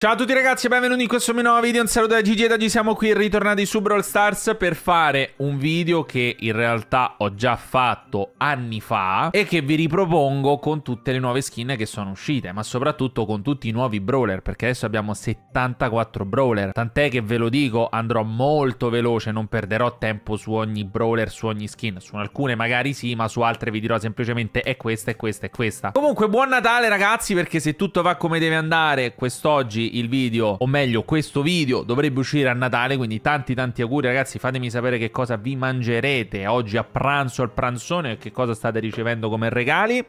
Ciao a tutti ragazzi e benvenuti in questo mio nuovo video, un saluto da Gigi ed oggi siamo qui ritornati su Brawl Stars per fare un video che in realtà ho già fatto anni fa e che vi ripropongo con tutte le nuove skin che sono uscite ma soprattutto con tutti i nuovi brawler perché adesso abbiamo 74 brawler tant'è che ve lo dico andrò molto veloce, non perderò tempo su ogni brawler, su ogni skin su alcune magari sì ma su altre vi dirò semplicemente è questa, è questa, è questa comunque buon Natale ragazzi perché se tutto va come deve andare quest'oggi il video, o meglio questo video, dovrebbe uscire a Natale, quindi tanti tanti auguri ragazzi, fatemi sapere che cosa vi mangerete oggi a pranzo al pranzone e che cosa state ricevendo come regali.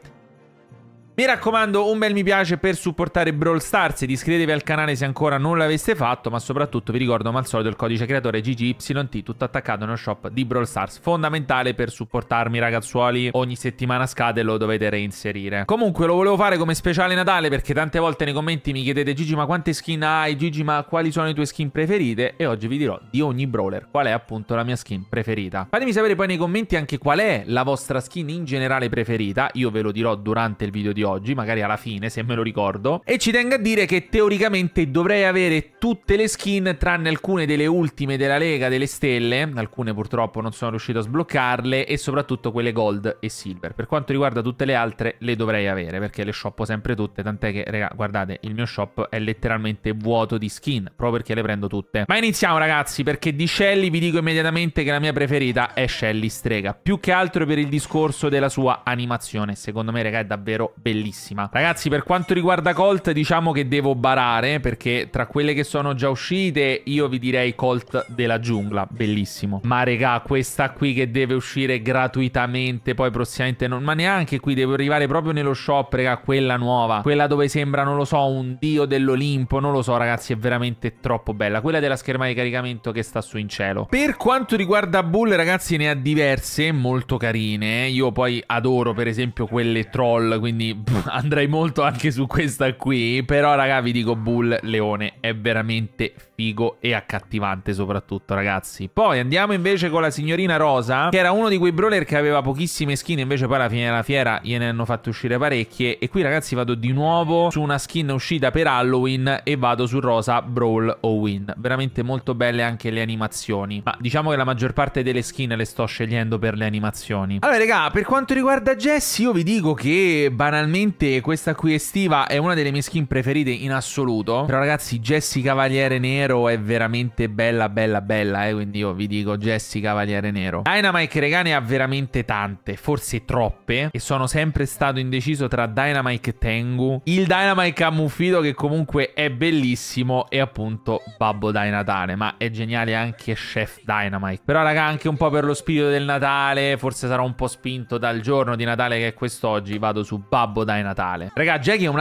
Mi raccomando un bel mi piace per supportare Brawl Stars ed iscrivetevi al canale se ancora non l'aveste fatto, ma soprattutto vi ricordo come al solito il codice creatore GGYT tutto attaccato nello shop di Brawl Stars, fondamentale per supportarmi ragazzuoli, ogni settimana scade e lo dovete reinserire. Comunque lo volevo fare come speciale Natale perché tante volte nei commenti mi chiedete Gigi ma quante skin hai, Gigi ma quali sono le tue skin preferite e oggi vi dirò di ogni brawler qual è appunto la mia skin preferita. Fatemi sapere poi nei commenti anche qual è la vostra skin in generale preferita, io ve lo dirò durante il video di oggi oggi, magari alla fine se me lo ricordo. E ci tengo a dire che teoricamente dovrei avere tutte le skin tranne alcune delle ultime della Lega delle Stelle, alcune purtroppo non sono riuscito a sbloccarle e soprattutto quelle gold e silver. Per quanto riguarda tutte le altre le dovrei avere perché le shoppo sempre tutte, tant'è che raga, guardate, il mio shop è letteralmente vuoto di skin, proprio perché le prendo tutte. Ma iniziamo ragazzi, perché di Shelly vi dico immediatamente che la mia preferita è Shelly Strega, più che altro per il discorso della sua animazione, secondo me raga è davvero bellissima bellissima. Ragazzi, per quanto riguarda Colt, diciamo che devo barare, perché tra quelle che sono già uscite, io vi direi Colt della giungla, bellissimo. Ma regà, questa qui che deve uscire gratuitamente, poi prossimamente non... Ma neanche qui, devo arrivare proprio nello shop, regà, quella nuova. Quella dove sembra, non lo so, un dio dell'Olimpo, non lo so, ragazzi, è veramente troppo bella. Quella della scherma di caricamento che sta su in cielo. Per quanto riguarda Bull, ragazzi, ne ha diverse, molto carine. Io poi adoro, per esempio, quelle troll, quindi andrei molto anche su questa qui. Però, raga, vi dico Bull Leone è veramente figo e accattivante soprattutto, ragazzi. Poi andiamo invece con la signorina Rosa, che era uno di quei brawler che aveva pochissime skin, invece poi alla fine della fiera gliene hanno fatte uscire parecchie. E qui, ragazzi, vado di nuovo su una skin uscita per Halloween e vado su Rosa Brawl Owen. Veramente molto belle anche le animazioni. Ma diciamo che la maggior parte delle skin le sto scegliendo per le animazioni. Allora, raga, per quanto riguarda Jessie, io vi dico che banalmente questa qui estiva è una delle mie skin preferite in assoluto. Però, ragazzi, Jessie Cavaliere Nero Nero è veramente bella, bella, bella, eh, quindi io vi dico Jesse Cavaliere Nero. Dynamite ne ha veramente tante, forse troppe, e sono sempre stato indeciso tra Dynamite e Tengu. Il Dynamite Camuffido che comunque è bellissimo e appunto Babbo dai Natale, ma è geniale anche Chef Dynamite. Però raga, anche un po' per lo spirito del Natale, forse sarò un po' spinto dal giorno di Natale che è quest'oggi, vado su Babbo dai Natale. Raga, Jackie è un,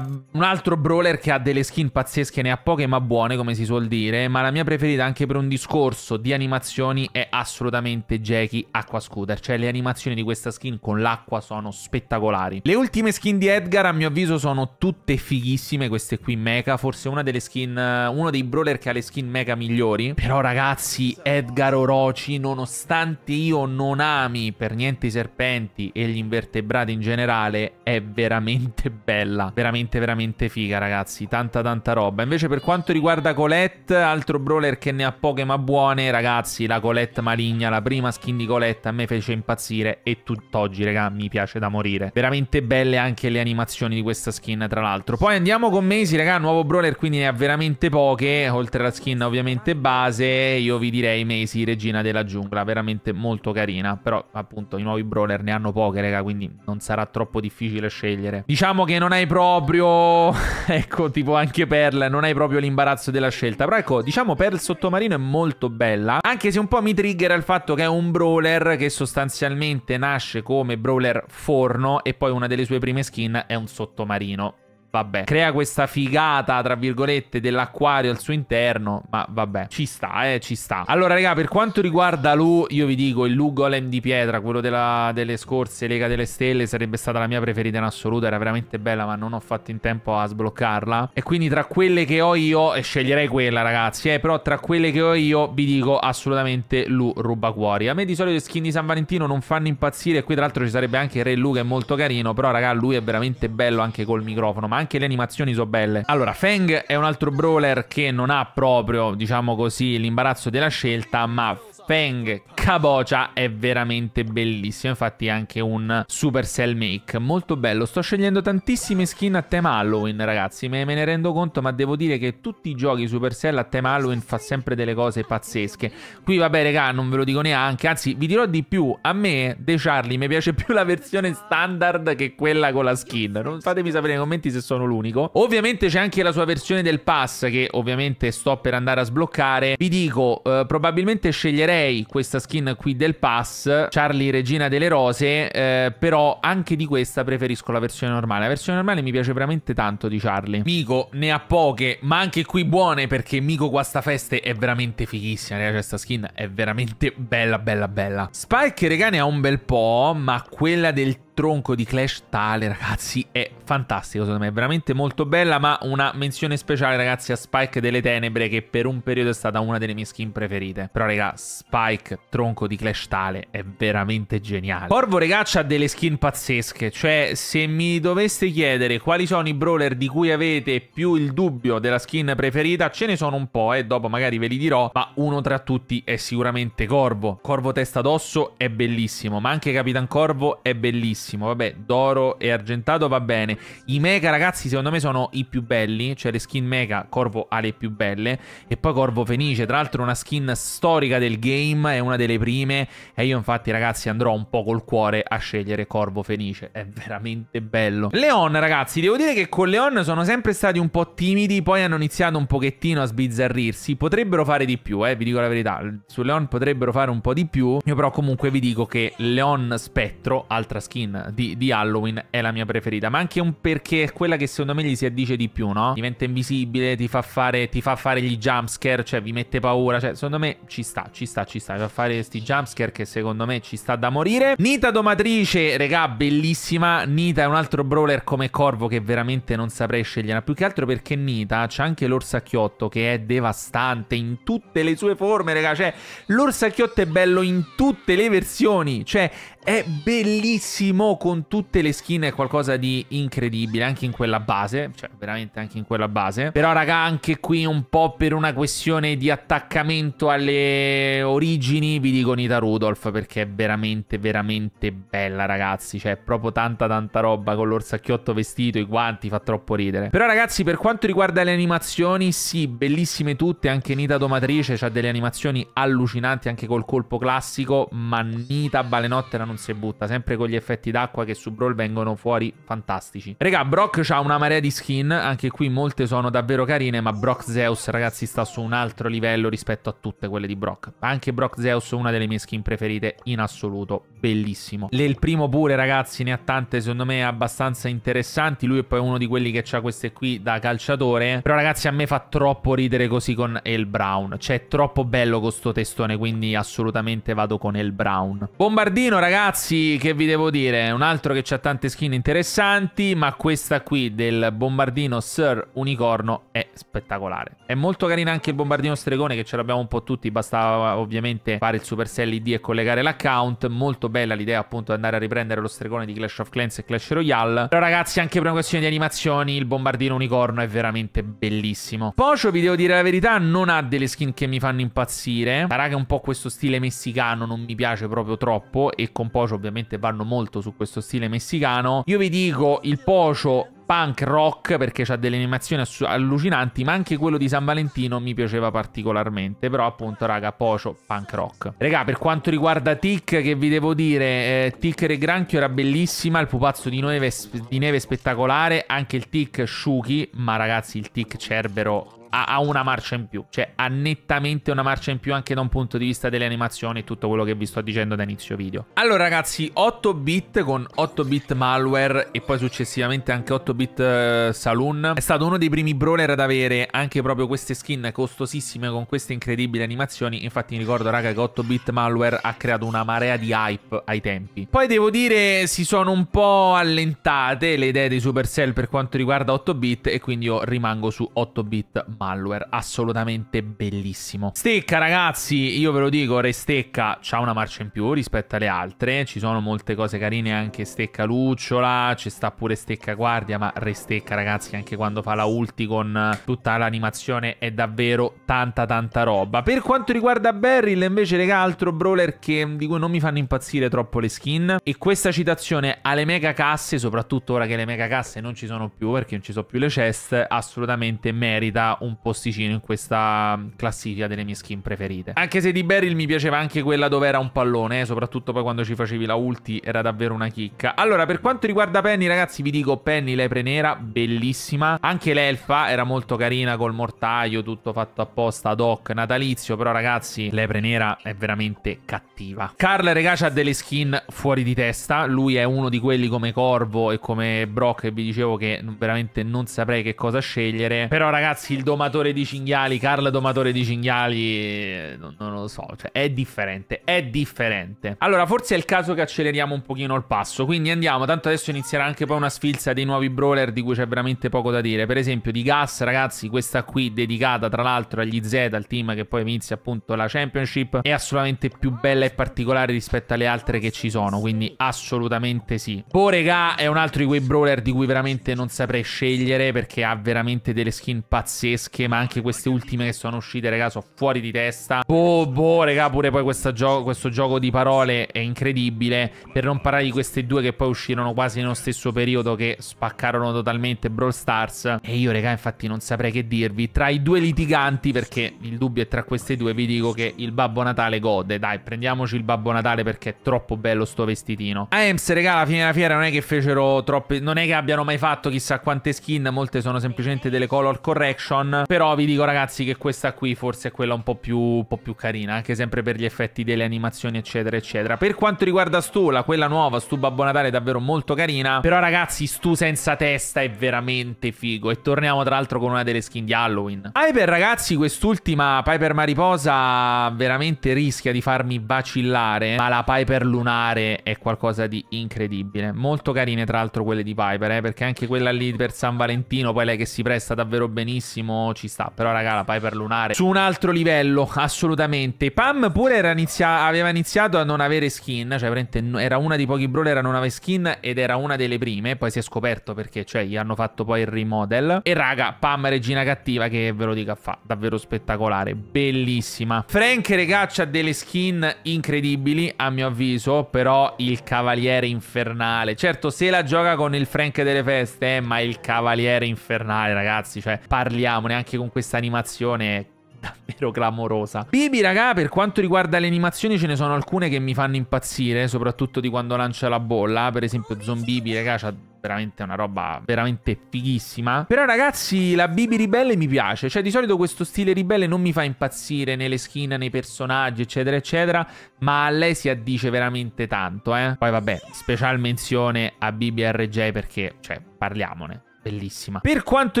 un altro brawler che ha delle skin pazzesche, ne ha poche ma buone come si suol vuol dire, ma la mia preferita anche per un discorso di animazioni è assolutamente Jackie Aqua Scooter, cioè le animazioni di questa skin con l'acqua sono spettacolari. Le ultime skin di Edgar a mio avviso sono tutte fighissime, queste qui mecha, forse una delle skin, uno dei brawler che ha le skin mecha migliori, però ragazzi Edgar Orochi nonostante io non ami per niente i serpenti e gli invertebrati in generale è veramente bella, veramente veramente figa ragazzi, tanta tanta roba. Invece per quanto riguarda Colette Colette, altro brawler che ne ha poche ma buone, ragazzi, la Colette maligna, la prima skin di Colette a me fece impazzire e tutt'oggi, raga, mi piace da morire. Veramente belle anche le animazioni di questa skin, tra l'altro. Poi andiamo con Mesi, raga, nuovo brawler, quindi ne ha veramente poche, oltre alla skin ovviamente base, io vi direi Mesi, regina della giungla, veramente molto carina, però appunto i nuovi brawler ne hanno poche, raga, quindi non sarà troppo difficile scegliere. Diciamo che non hai proprio, ecco, tipo anche Perl, non hai proprio l'imbarazzo della scelta scelta. Però ecco, diciamo per il sottomarino è molto bella. Anche se un po' mi triggera il fatto che è un brawler che sostanzialmente nasce come brawler forno e poi una delle sue prime skin è un sottomarino vabbè, crea questa figata, tra virgolette, dell'acquario al suo interno, ma vabbè, ci sta, eh, ci sta. Allora, raga, per quanto riguarda Lu, io vi dico, il Lu Golem di pietra, quello della, delle scorse Lega delle Stelle, sarebbe stata la mia preferita in assoluto, era veramente bella, ma non ho fatto in tempo a sbloccarla. E quindi tra quelle che ho io, e sceglierei quella, ragazzi, eh, però tra quelle che ho io, vi dico assolutamente Lu ruba cuori. A me di solito le skin di San Valentino non fanno impazzire, e qui tra l'altro ci sarebbe anche Re Lu che è molto carino, però raga, lui è veramente bello anche col microfono, ma anche le animazioni sono belle. Allora, Feng è un altro brawler che non ha proprio, diciamo così, l'imbarazzo della scelta, ma Feng Kabocha è veramente bellissimo, infatti è anche un super Supercell Make, molto bello. Sto scegliendo tantissime skin a tema Halloween, ragazzi, me, me ne rendo conto, ma devo dire che tutti i giochi Supercell a tema Halloween fa sempre delle cose pazzesche. Qui vabbè, regà, non ve lo dico neanche, anzi vi dirò di più, a me The Charlie mi piace più la versione standard che quella con la skin. Non fatemi sapere nei commenti se sono l'unico. Ovviamente c'è anche la sua versione del pass che ovviamente sto per andare a sbloccare. Vi dico, eh, probabilmente sceglierei 6 questa skin qui del pass, Charlie Regina delle Rose, eh, però anche di questa preferisco la versione normale. La versione normale mi piace veramente tanto di Charlie. Mico ne ha poche, ma anche qui buone perché Mico feste è veramente fighissima, raga, questa skin è veramente bella, bella, bella. Spike Regane ha un bel po', ma quella del tronco di Clash tale, ragazzi, è fantastico, secondo me, è veramente molto bella, ma una menzione speciale, ragazzi, a Spike delle Tenebre, che per un periodo è stata una delle mie skin preferite. Però, raga, Spike, tronco di Clash tale, è veramente geniale. Corvo, ragazzi, ha delle skin pazzesche, cioè, se mi doveste chiedere quali sono i brawler di cui avete più il dubbio della skin preferita, ce ne sono un po', e eh, dopo magari ve li dirò, ma uno tra tutti è sicuramente Corvo. Corvo testa d'osso è bellissimo, ma anche Capitan Corvo è bellissimo bellissimo. Vabbè, d'oro e argentato va bene. I mega, ragazzi, secondo me sono i più belli. Cioè, le skin mega, Corvo ha le più belle. E poi Corvo Fenice, tra l'altro, una skin storica del game. È una delle prime. E io, infatti, ragazzi, andrò un po' col cuore a scegliere Corvo Fenice. È veramente bello. Leon, ragazzi, devo dire che con Leon sono sempre stati un po' timidi. Poi hanno iniziato un pochettino a sbizzarrirsi. Potrebbero fare di più, eh, vi dico la verità. Su Leon potrebbero fare un po' di più. Io, però, comunque, vi dico che Leon Spettro, altra skin di, di, Halloween è la mia preferita, ma anche un perché è quella che secondo me gli si addice di più, no? Diventa invisibile, ti fa fare, ti fa fare gli jumpscare, cioè vi mette paura, cioè secondo me ci sta, ci sta, ci sta, mi fa fare questi jumpscare che secondo me ci sta da morire. Nita Domatrice, regà, bellissima, Nita è un altro brawler come Corvo che veramente non saprei scegliere, più che altro perché Nita c'è anche l'orsacchiotto che è devastante in tutte le sue forme, regà, cioè l'orsacchiotto è bello in tutte le versioni, cioè è bellissimo con tutte le skin, è qualcosa di incredibile, anche in quella base, cioè veramente anche in quella base. Però raga, anche qui un po' per una questione di attaccamento alle origini, vi dico Nita Rudolph, perché è veramente, veramente bella ragazzi, cioè è proprio tanta tanta roba con l'orsacchiotto vestito, i guanti, fa troppo ridere. Però ragazzi, per quanto riguarda le animazioni, sì, bellissime tutte, anche Nita Domatrice ha delle animazioni allucinanti anche col colpo classico, ma Nita Balenotte era non si butta, sempre con gli effetti d'acqua che su Brawl vengono fuori fantastici. Raga, Brock ha una marea di skin, anche qui molte sono davvero carine, ma Brock Zeus, ragazzi, sta su un altro livello rispetto a tutte quelle di Brock. Anche Brock Zeus è una delle mie skin preferite in assoluto, bellissimo. Le, il primo pure, ragazzi, ne ha tante, secondo me, abbastanza interessanti. Lui è poi uno di quelli che ha queste qui da calciatore, però ragazzi a me fa troppo ridere così con El Brown. Cioè, è troppo bello con sto testone, quindi assolutamente vado con El Brown. Bombardino, ragazzi ragazzi, che vi devo dire? Un altro che ha tante skin interessanti, ma questa qui del bombardino Sir Unicorno è spettacolare. È molto carina anche il bombardino stregone che ce l'abbiamo un po' tutti, bastava ovviamente fare il Supercell ID e collegare l'account. Molto bella l'idea appunto di andare a riprendere lo stregone di Clash of Clans e Clash Royale. Però ragazzi, anche per una questione di animazioni, il bombardino Unicorno è veramente bellissimo. Pocio, vi devo dire la verità, non ha delle skin che mi fanno impazzire. Sarà che un po' questo stile messicano non mi piace proprio troppo e con con Pocio ovviamente vanno molto su questo stile messicano. Io vi dico, il Pocio punk rock perché ha delle animazioni allucinanti, ma anche quello di San Valentino mi piaceva particolarmente, però appunto raga Pocio punk rock. Raga, per quanto riguarda Tic che vi devo dire, eh, Tic Granchio era bellissima, il pupazzo di neve, di neve spettacolare, anche il Tic Shuki, ma ragazzi il Tic Cerbero ha, ha, una marcia in più, cioè ha nettamente una marcia in più anche da un punto di vista delle animazioni e tutto quello che vi sto dicendo da inizio video. Allora ragazzi, 8 bit con 8 bit malware e poi successivamente anche 8 bit eh, saloon è stato uno dei primi brawler ad avere anche proprio queste skin costosissime con queste incredibili animazioni, infatti mi ricordo raga che 8 bit malware ha creato una marea di hype ai tempi. Poi devo dire si sono un po' allentate le idee dei Supercell per quanto riguarda 8 bit e quindi io rimango su 8 bit malware assolutamente bellissimo. Stecca ragazzi, io ve lo dico, Restecca ha una marcia in più rispetto alle altre, ci sono molte cose carine anche Stecca Lucciola, ci sta pure Stecca Guardia, ma Restecca ragazzi anche quando fa la ulti con tutta l'animazione è davvero tanta tanta roba. Per quanto riguarda Beryl invece regà altro brawler che, di cui non mi fanno impazzire troppo le skin e questa citazione alle mega casse, soprattutto ora che le mega casse non ci sono più perché non ci sono più le chest, assolutamente merita un un posticino in questa classifica delle mie skin preferite. Anche se di Beryl mi piaceva anche quella dove era un pallone, eh, soprattutto poi quando ci facevi la ulti era davvero una chicca. Allora, per quanto riguarda Penny, ragazzi, vi dico Penny, lepre nera, bellissima. Anche l'elfa era molto carina col mortaio, tutto fatto apposta ad hoc, natalizio, però ragazzi, lepre nera è veramente cattiva. Carl, ragazzi, ha delle skin fuori di testa, lui è uno di quelli come Corvo e come Brock che vi dicevo che veramente non saprei che cosa scegliere, però ragazzi, il domani domatore di cinghiali, Carl domatore di cinghiali, non, non lo so, cioè è differente, è differente. Allora, forse è il caso che acceleriamo un pochino il passo, quindi andiamo, tanto adesso inizierà anche poi una sfilza dei nuovi brawler di cui c'è veramente poco da dire. Per esempio di Gas, ragazzi, questa qui dedicata tra l'altro agli Z, al team che poi inizia appunto la Championship, è assolutamente più bella e particolare rispetto alle altre che ci sono, quindi assolutamente sì. Borega è un altro di quei brawler di cui veramente non saprei scegliere perché ha veramente delle skin pazzesche fresche, ma anche queste ultime che sono uscite, raga, sono fuori di testa. Boh, boh, raga, pure poi gio questo gioco di parole è incredibile. Per non parlare di queste due che poi uscirono quasi nello stesso periodo, che spaccarono totalmente Brawl Stars. E io, raga, infatti non saprei che dirvi. Tra i due litiganti, perché il dubbio è tra queste due, vi dico che il Babbo Natale gode. Dai, prendiamoci il Babbo Natale perché è troppo bello sto vestitino. A Ems, raga, alla fine della fiera non è che fecero troppe... Non è che abbiano mai fatto chissà quante skin, molte sono semplicemente delle color correction però vi dico ragazzi che questa qui forse è quella un po' più, un po più carina, anche sempre per gli effetti delle animazioni eccetera eccetera. Per quanto riguarda Stula, quella nuova, Stu Babbo Natale è davvero molto carina, però ragazzi Stu senza testa è veramente figo e torniamo tra l'altro con una delle skin di Halloween. Piper ragazzi quest'ultima Piper Mariposa veramente rischia di farmi vacillare, ma la Piper Lunare è qualcosa di incredibile. Molto carine tra l'altro quelle di Piper, eh, perché anche quella lì per San Valentino, poi lei che si presta davvero benissimo ci sta Però raga la Piper Lunare Su un altro livello Assolutamente Pam pure inizia aveva iniziato a non avere skin Cioè veramente era una di pochi brawler a non avere skin Ed era una delle prime Poi si è scoperto perché Cioè gli hanno fatto poi il remodel E raga Pam regina cattiva Che ve lo dico fa Davvero spettacolare Bellissima Frank c'ha delle skin incredibili A mio avviso Però il cavaliere infernale Certo se la gioca con il Frank delle feste eh, Ma il cavaliere infernale ragazzi Cioè parliamo neanche con questa animazione davvero clamorosa. Bibi, raga, per quanto riguarda le animazioni ce ne sono alcune che mi fanno impazzire, soprattutto di quando lancia la bolla, per esempio Zombibi, raga, c'ha veramente una roba veramente fighissima. Però ragazzi, la Bibi ribelle mi piace, cioè di solito questo stile ribelle non mi fa impazzire nelle skin, nei personaggi, eccetera, eccetera, ma a lei si addice veramente tanto, eh. Poi vabbè, special menzione a Bibi RJ perché, cioè, parliamone bellissima. Per quanto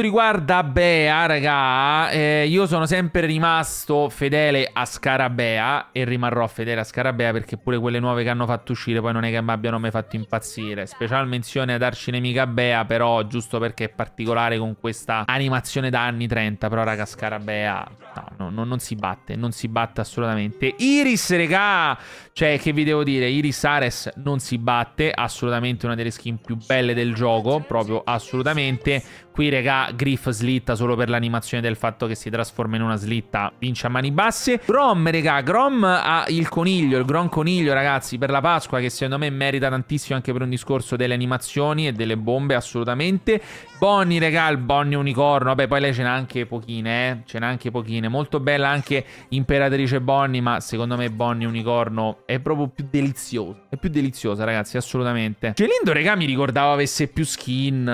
riguarda Bea, raga, eh, io sono sempre rimasto fedele a Scarabea e rimarrò fedele a Scarabea perché pure quelle nuove che hanno fatto uscire poi non è che mi abbiano mai fatto impazzire. Special menzione ad Arcinemica Bea, però giusto perché è particolare con questa animazione da anni 30, però raga Scarabea no, no, non si batte, non si batte assolutamente. Iris, raga, cioè che vi devo dire, Iris Ares non si batte, assolutamente una delle skin più belle del gioco, proprio assolutamente. tem Qui, regà, Griff slitta solo per l'animazione del fatto che si trasforma in una slitta. Vince a mani basse. Grom, regà, Grom ha il coniglio, il Grom coniglio, ragazzi, per la Pasqua, che secondo me merita tantissimo anche per un discorso delle animazioni e delle bombe, assolutamente. Bonnie, regà, il Bonnie unicorno. Vabbè, poi lei ce n'ha anche pochine, eh. Ce n'ha anche pochine. Molto bella anche Imperatrice Bonnie, ma secondo me Bonnie unicorno è proprio più deliziosa. È più deliziosa, ragazzi, assolutamente. Gelindo, regà, mi ricordavo avesse più skin.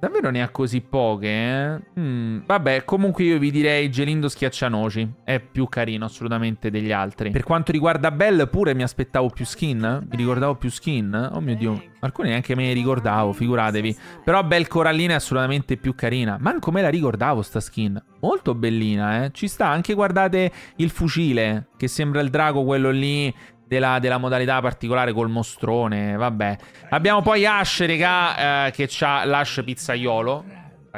Davvero ne ha così poche, eh? Mm, vabbè, comunque io vi direi Gelindo Schiaccianoci. È più carino assolutamente degli altri. Per quanto riguarda Bell, pure mi aspettavo più skin. Eh? Mi ricordavo più skin. Oh mio Dio. Alcuni neanche me ne ricordavo, figuratevi. Però Bell Corallina è assolutamente più carina. Manco me la ricordavo sta skin. Molto bellina, eh. Ci sta anche, guardate, il fucile. Che sembra il drago quello lì della, della, modalità particolare col mostrone, vabbè. Abbiamo poi Ash, regà, eh, che ha l'Ash pizzaiolo,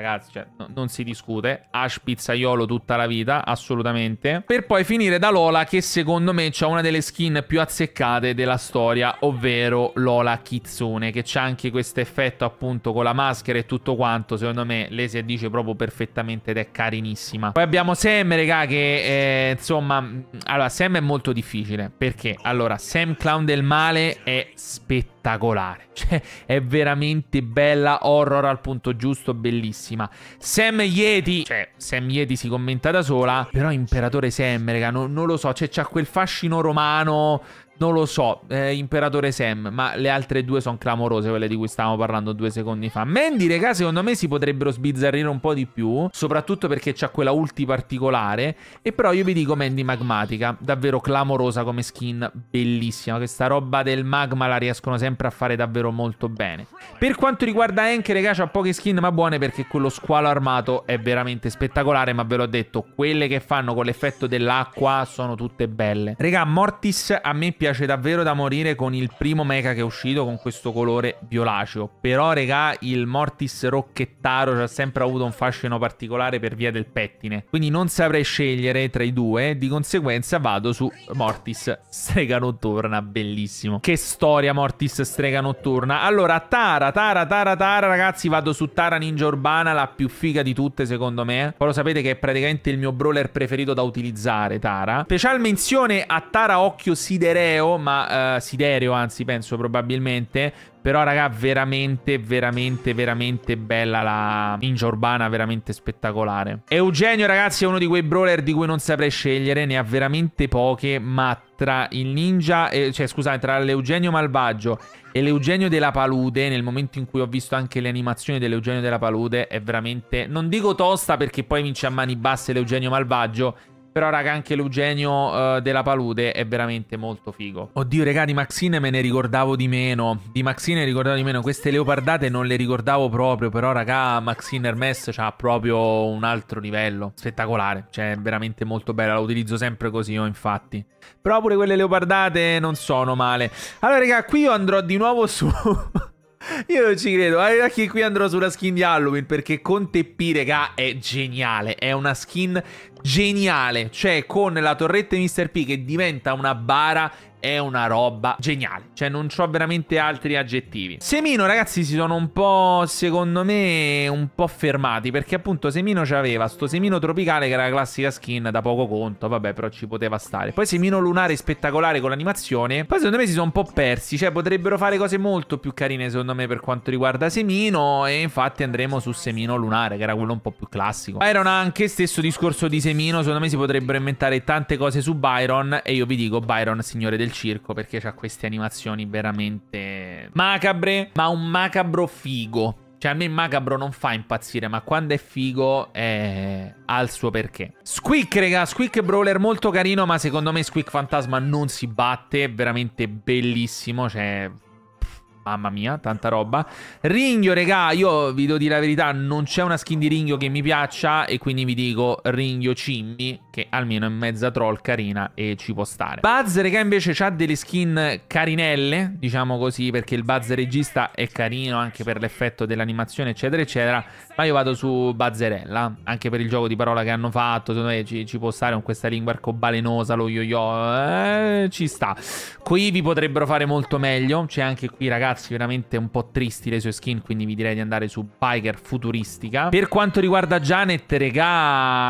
ragazzi, cioè, no, non si discute. Ash pizzaiolo tutta la vita, assolutamente. Per poi finire da Lola, che secondo me ha una delle skin più azzeccate della storia, ovvero Lola Kitsune, che c'ha anche questo effetto appunto con la maschera e tutto quanto. Secondo me lei si addice proprio perfettamente ed è carinissima. Poi abbiamo Sam, raga, che è, eh, insomma... Allora, Sam è molto difficile. Perché? Allora, Sam Clown del Male è spettacolare spettacolare. Cioè, è veramente bella, horror al punto giusto, bellissima. Sam Yeti, cioè, Sam Yeti si commenta da sola, però Imperatore Sam, raga, non, non lo so, cioè, c'ha quel fascino romano non lo so, eh, Imperatore Sam, ma le altre due sono clamorose, quelle di cui stavamo parlando due secondi fa. Mandy, regà, secondo me si potrebbero sbizzarrire un po' di più, soprattutto perché c'ha quella ulti particolare. E però io vi dico Mandy Magmatica, davvero clamorosa come skin, bellissima. Questa roba del magma la riescono sempre a fare davvero molto bene. Per quanto riguarda Enke, regà, c'ha poche skin ma buone perché quello squalo armato è veramente spettacolare, ma ve l'ho detto, quelle che fanno con l'effetto dell'acqua sono tutte belle. Regà, Mortis a me piace piace davvero da morire con il primo mecha che è uscito con questo colore violaceo. Però, regà, il Mortis Rocchettaro ci ha sempre avuto un fascino particolare per via del pettine. Quindi non saprei scegliere tra i due, di conseguenza vado su Mortis Strega Notturna, bellissimo. Che storia Mortis Strega Notturna. Allora, Tara, Tara, Tara, Tara, ragazzi, vado su Tara Ninja Urbana, la più figa di tutte secondo me. Poi lo sapete che è praticamente il mio brawler preferito da utilizzare, Tara. Special menzione a Tara Occhio Sidereo Sideo, ma uh, Siderio, anzi, penso probabilmente. Però, raga, veramente, veramente, veramente bella la ninja urbana, veramente spettacolare. Eugenio, ragazzi, è uno di quei brawler di cui non saprei scegliere, ne ha veramente poche, ma tra il ninja, eh, cioè scusate, tra l'Eugenio Malvagio e l'Eugenio della Palude, nel momento in cui ho visto anche le animazioni dell'Eugenio della Palude, è veramente, non dico tosta perché poi vince a mani basse l'Eugenio Malvagio, però, raga, anche l'Eugenio uh, della Palude è veramente molto figo. Oddio, raga, di Maxine me ne ricordavo di meno. Di Maxine ricordavo di meno. Queste leopardate non le ricordavo proprio. Però, raga, Maxine Hermes ha proprio un altro livello. Spettacolare. Cioè, è veramente molto bella. La utilizzo sempre così io, oh, infatti. Però pure quelle leopardate non sono male. Allora, raga, qui io andrò di nuovo su... Io non ci credo. Allora, che qui andrò sulla skin di Halloween perché con Teppi, regà, è geniale. È una skin geniale. Cioè, con la torretta di Mr. P che diventa una bara è una roba geniale. Cioè, non ho veramente altri aggettivi. Semino, ragazzi, si sono un po', secondo me, un po' fermati. Perché appunto Semino c'aveva sto Semino tropicale che era la classica skin da poco conto. Vabbè, però ci poteva stare. Poi Semino lunare spettacolare con l'animazione. Poi secondo me si sono un po' persi. Cioè, potrebbero fare cose molto più carine, secondo me, per quanto riguarda Semino. E infatti andremo su Semino lunare, che era quello un po' più classico. Ma erano anche stesso discorso di Semino Semino, secondo me si potrebbero inventare tante cose su Byron e io vi dico Byron signore del circo perché ha queste animazioni veramente macabre, ma un macabro figo. Cioè, a me il macabro non fa impazzire, ma quando è figo è... ha il suo perché. Squeak, raga, Squeak brawler molto carino, ma secondo me Squeak Fantasma non si batte, è veramente bellissimo, cioè Mamma mia, tanta roba. Ringhio, regà, io vi devo dire la verità, non c'è una skin di Ringhio che mi piaccia e quindi vi dico Ringhio Cimmi, che almeno è mezza troll carina e ci può stare. Buzz, regà, invece ha delle skin carinelle, diciamo così, perché il Buzz regista è carino anche per l'effetto dell'animazione, eccetera, eccetera. Ma io vado su Bazzerella, anche per il gioco di parola che hanno fatto, secondo me ci, ci può stare con questa lingua arcobalenosa, lo yo-yo, eh, ci sta. Qui vi potrebbero fare molto meglio, c'è anche qui, ragazzi ragazzi veramente un po' tristi le sue skin, quindi vi direi di andare su Biker futuristica. Per quanto riguarda Janet, regà,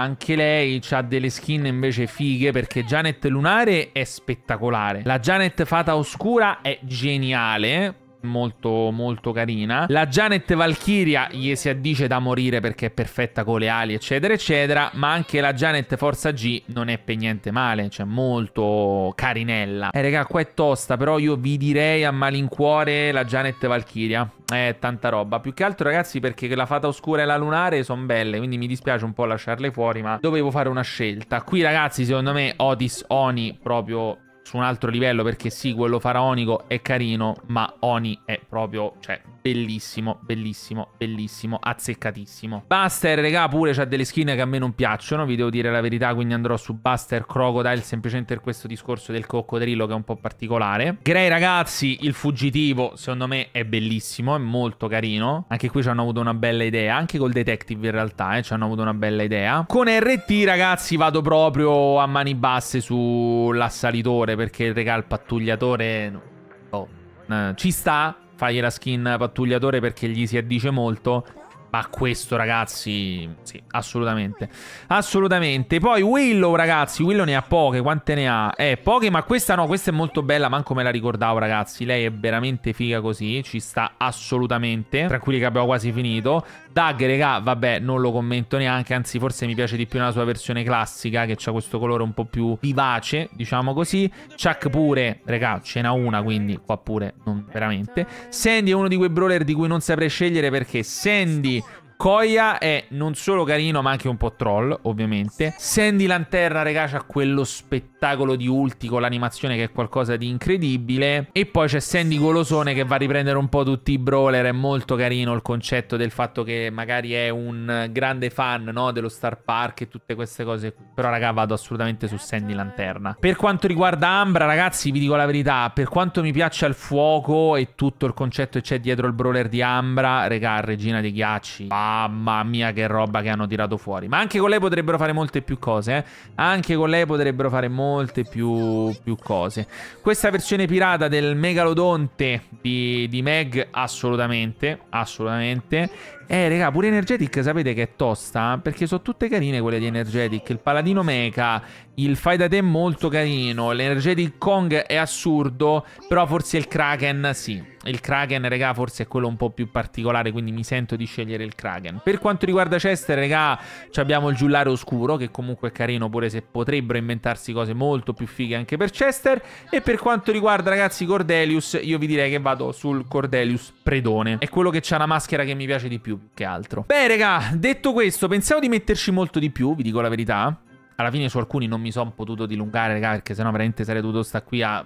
anche lei ha delle skin invece fighe perché Janet Lunare è spettacolare. La Janet Fata Oscura è geniale, molto molto carina. La Janet Valkyria gli si addice da morire perché è perfetta con le ali eccetera eccetera, ma anche la Janet Forza G non è per niente male, cioè molto carinella. Eh raga qua è tosta però io vi direi a malincuore la Janet Valkyria. Eh, è tanta roba. Più che altro, ragazzi, perché la fata oscura e la lunare sono belle, quindi mi dispiace un po' lasciarle fuori, ma dovevo fare una scelta. Qui, ragazzi, secondo me Otis Oni proprio su un altro livello perché sì, quello faraonico è carino, ma Oni è proprio, cioè, bellissimo, bellissimo, bellissimo, azzeccatissimo. Buster, regà, pure c'ha delle skin che a me non piacciono, vi devo dire la verità, quindi andrò su Buster Crocodile semplicemente per questo discorso del coccodrillo che è un po' particolare. Grey, ragazzi, il fuggitivo, secondo me è bellissimo, è molto carino. Anche qui ci hanno avuto una bella idea, anche col detective in realtà, eh, ci hanno avuto una bella idea. Con RT, ragazzi, vado proprio a mani basse sull'assalitore perché regà il pattugliatore no, no, oh, eh, ci sta, fagli la skin pattugliatore perché gli si addice molto, ma questo, ragazzi, sì, assolutamente. Assolutamente. Poi Willow, ragazzi, Willow ne ha poche. Quante ne ha? Eh, poche, ma questa no, questa è molto bella. Manco me la ricordavo, ragazzi. Lei è veramente figa così. Ci sta assolutamente. Tranquilli che abbiamo quasi finito. Dag, regà, vabbè, non lo commento neanche. Anzi, forse mi piace di più la sua versione classica, che ha questo colore un po' più vivace, diciamo così. Chuck pure, regà, ce n'ha una, quindi qua pure, non veramente. Sandy è uno di quei brawler di cui non saprei scegliere perché Sandy Koya è non solo carino ma anche un po' troll ovviamente Sandy Lanterna regà c'ha quello spettacolo di ulti con l'animazione che è qualcosa di incredibile E poi c'è Sandy Golosone che va a riprendere un po' tutti i brawler È molto carino il concetto del fatto che magari è un grande fan no? dello Star Park e tutte queste cose qui Però raga vado assolutamente su Sandy Lanterna Per quanto riguarda Ambra ragazzi vi dico la verità Per quanto mi piaccia il fuoco e tutto il concetto che c'è dietro il brawler di Ambra Regà regina dei ghiacci Wow Mamma mia che roba che hanno tirato fuori. Ma anche con lei potrebbero fare molte più cose, eh. Anche con lei potrebbero fare molte più, più cose. Questa versione pirata del Megalodonte di, di Meg, assolutamente, assolutamente. Eh, raga, pure Energetic sapete che è tosta? Perché sono tutte carine quelle di Energetic. Il Paladino Mecha, il Fai da te è molto carino. L'Energetic Kong è assurdo. Però forse il Kraken, sì. Il Kraken, raga, forse è quello un po' più particolare. Quindi mi sento di scegliere il Kraken. Per quanto riguarda Chester, raga, abbiamo il Giullare Oscuro. Che comunque è carino. Pure se potrebbero inventarsi cose molto più fighe anche per Chester. E per quanto riguarda, ragazzi, Cordelius, io vi direi che vado sul Cordelius Predone. È quello che ha la maschera che mi piace di più che altro. Beh, raga, detto questo, pensavo di metterci molto di più, vi dico la verità. Alla fine su alcuni non mi sono potuto dilungare, raga, perché sennò veramente sarei dovuto stare qui a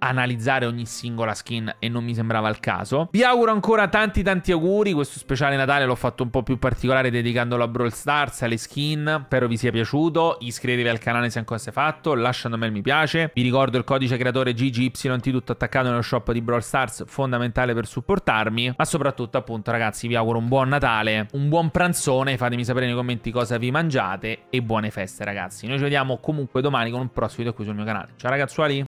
analizzare ogni singola skin e non mi sembrava il caso. Vi auguro ancora tanti tanti auguri, questo speciale Natale l'ho fatto un po' più particolare dedicandolo a Brawl Stars, alle skin, spero vi sia piaciuto, iscrivetevi al canale se ancora siete fatto, lasciando me il mi piace, vi ricordo il codice creatore GGYT tutto attaccato nello shop di Brawl Stars, fondamentale per supportarmi, ma soprattutto appunto ragazzi vi auguro un buon Natale, un buon pranzone, fatemi sapere nei commenti cosa vi mangiate e buone feste ragazzi. Noi ci vediamo comunque domani con un prossimo video qui sul mio canale. Ciao ragazzuoli!